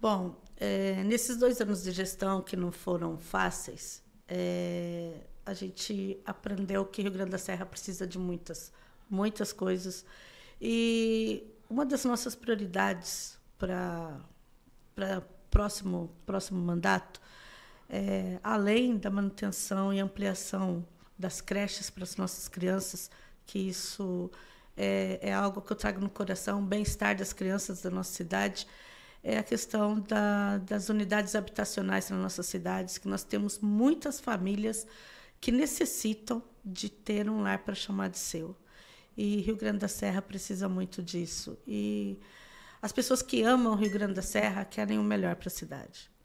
Bom, é, nesses dois anos de gestão que não foram fáceis, é, a gente aprendeu que Rio Grande da Serra precisa de muitas, muitas coisas. E uma das nossas prioridades para próximo próximo mandato, é, além da manutenção e ampliação das creches para as nossas crianças, que isso é, é algo que eu trago no coração, o bem-estar das crianças da nossa cidade é a questão da, das unidades habitacionais nas nossas cidades, que nós temos muitas famílias que necessitam de ter um lar para chamar de seu. E Rio Grande da Serra precisa muito disso. E as pessoas que amam Rio Grande da Serra querem o melhor para a cidade.